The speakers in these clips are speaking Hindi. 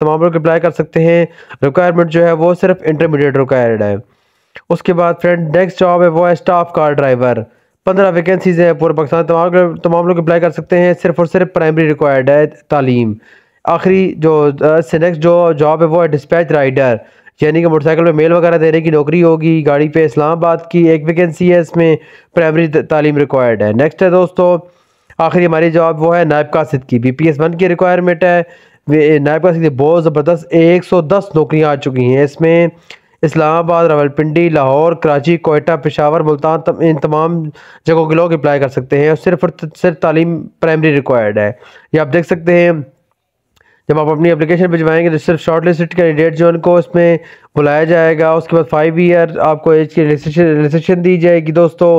तमाम लोग अप्लाई कर सकते हैं रिक्वायरमेंट जो है वो सिर्फ इंटरमीडिएट रिक्वायर्ड है उसके बाद फ्रेंड नेक्स्ट जॉब है वो है स्टाफ कार ड्राइवर पंद्रह वैकेंसीज हैं पूरे पाकिस्तान तमाम तमाम लोग अप्लाई कर सकते हैं सिर्फ और सिर्फ प्राइमरी रिक्वायर्ड है तालीम आखिरी जो नेक्स्ट जो जॉब है वो है डिस्पैच राइडर यानी कि मोटरसाइकिल में मेल वगैरह देने की नौकरी होगी गाड़ी पे इस्लामाबाद की एक वैकेंसी है इसमें प्राइमरी तालीम रिक्वायर्ड है नेक्स्ट है दोस्तों आखिरी हमारी जॉब वो है नायब कासिद की बी पी एस वन की रिक्वायरमेंट है नायब का सीधे बहुत ज़बरदस्त एक सौ दस नौकरियाँ आ चुकी हैं इसमें इस्लामाबाद रावलपिंडी लाहौर कराची कोयटा पेशावर मुल्तान तम, इन तमाम जगहों के लोग अप्लाई कर सकते हैं और सिर्फ और सिर्फ तालीम प्राइमरी रिक्वायर्ड है ये आप देख सकते हैं जब आप अपनी अप्लीकेशन भिजवाएंगे तो सिर्फ शॉर्ट लिस्ट कैंडिडेट जो उनको इसमें बुलाया जाएगा उसके बाद फाइव ईयर आपको एज की रिलेक्सेशन दी जाएगी दोस्तों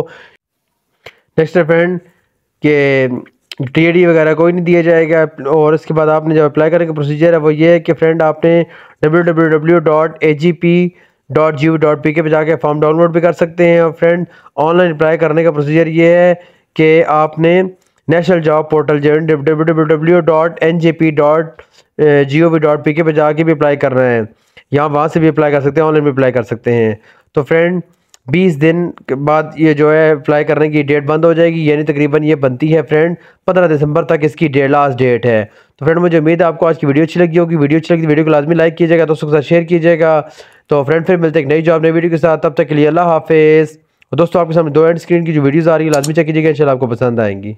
नेक्स्ट फ्रेंड के टी वगैरह कोई नहीं दिया जाएगा और इसके बाद आपने जब अप्लाई करने का प्रोसीजर है वो ये है कि फ्रेंड आपने W W W dot A G P dot G dot P K जाके फॉर्म डाउनलोड भी कर सकते हैं और फ्रेंड ऑनलाइन अप्लाई करने का प्रोसीजर ये है कि आपने नेशनल जॉब पोर्टल जो W W W dot N J P dot G O V dot P K जाके भी अप्लाई करना है यहाँ वहाँ से भी अप्लाई कर सकते हैं ऑनलाइन भी अप्लाई कर सकते हैं तो फ्रेंड बीस दिन के बाद ये जो है अप्लाई करने की डेट बंद हो जाएगी यानी तकरीबन ये बनती है फ्रेंड पंद्रह दिसंबर तक इसकी डे लास्ट डेट है तो फ्रेंड मुझे उम्मीद है आपको आज की वीडियो अच्छी लगी होगी वीडियो अच्छी लगी वीडियो तो को लाजमी लाइक कीजिएगा दोस्तों के साथ शेयर कीजिएगा तो फ्रेंड फिर मिलते हैं नई जॉब नई वीडियो के साथ तब तक के लिए अल्लाह हाफिज़ दोस्तों आपके सामने दो एंड स्क्रीन की जो वीडियोज़ आ रही है लाजमी चेक कीजिएगा इंशाल्लाह आपको पसंद आएंगी